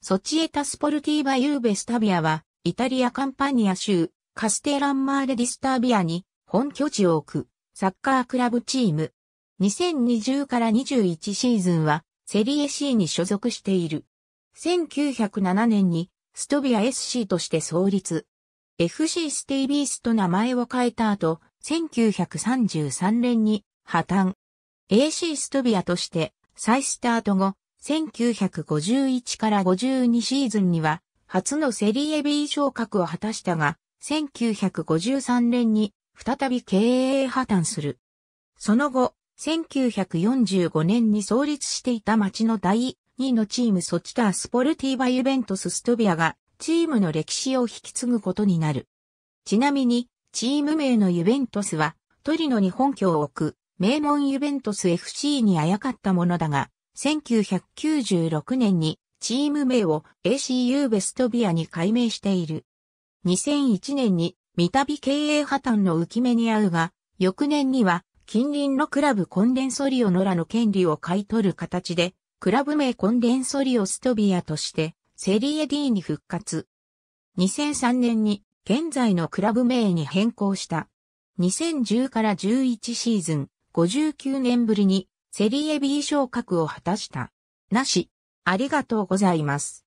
ソチエタスポルティーバ・ユーベ・スタビアは、イタリア・カンパニア州、カステランマーレ・ディスタビアに、本拠地を置く、サッカークラブチーム。2020から21シーズンは、セリエ C に所属している。1907年に、ストビア SC として創立。FC ステイビースと名前を変えた後、1933年に破綻。AC ストビアとして再スタート後、1951から52シーズンには、初のセリエ B 昇格を果たしたが、1953年に再び経営破綻する。その後、1945年に創立していた町の第2のチームソチタースポルティーバユベントスストビアがチームの歴史を引き継ぐことになる。ちなみに、チーム名のユベントスはトリノに本拠を置く名門ユベントス FC にあやかったものだが、1996年にチーム名を ACU ベストビアに改名している。2001年に三度経営破綻の浮き目に遭うが、翌年には近隣のクラブコンデンソリオのらの権利を買い取る形で、クラブ名コンデンソリオストビアとしてセリエ D に復活。2003年に現在のクラブ名に変更した。2010から11シーズン、59年ぶりにセリエ B 昇格を果たした。なし、ありがとうございます。